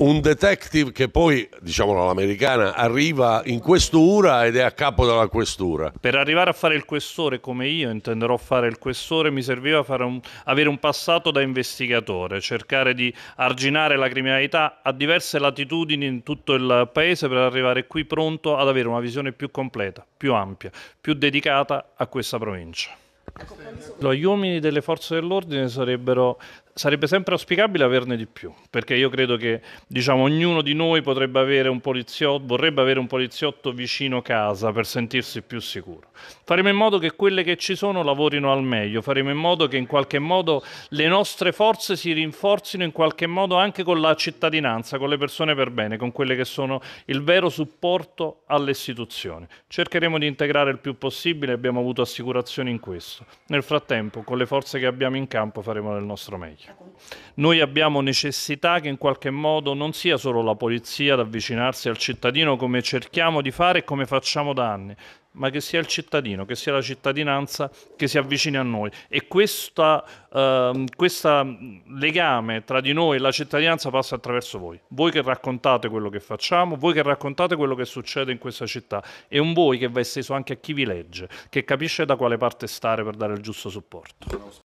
un detective che poi, diciamolo all'americana, arriva in questura ed è a capo della questura. Per arrivare a fare il questore come io intenderò fare il questore mi serviva un, avere un passato da investigatore, cercare di arginare la criminalità a diverse latitudini in tutto il paese per arrivare qui pronto ad avere una visione più completa, più ampia, più dedicata a questa provincia. Gli uomini delle forze dell'ordine sarebbero sarebbe sempre auspicabile averne di più, perché io credo che diciamo, ognuno di noi potrebbe avere un poliziotto, vorrebbe avere un poliziotto vicino casa per sentirsi più sicuro. Faremo in modo che quelle che ci sono lavorino al meglio, faremo in modo che in qualche modo le nostre forze si rinforzino in qualche modo anche con la cittadinanza, con le persone per bene, con quelle che sono il vero supporto alle istituzioni. Cercheremo di integrare il più possibile, abbiamo avuto assicurazioni in questo. Nel frattempo, con le forze che abbiamo in campo faremo del nostro meglio. Noi abbiamo necessità che in qualche modo non sia solo la polizia ad avvicinarsi al cittadino come cerchiamo di fare e come facciamo da anni, ma che sia il cittadino, che sia la cittadinanza che si avvicini a noi. E questo eh, legame tra di noi e la cittadinanza passa attraverso voi. Voi che raccontate quello che facciamo, voi che raccontate quello che succede in questa città e un voi che va esteso anche a chi vi legge, che capisce da quale parte stare per dare il giusto supporto.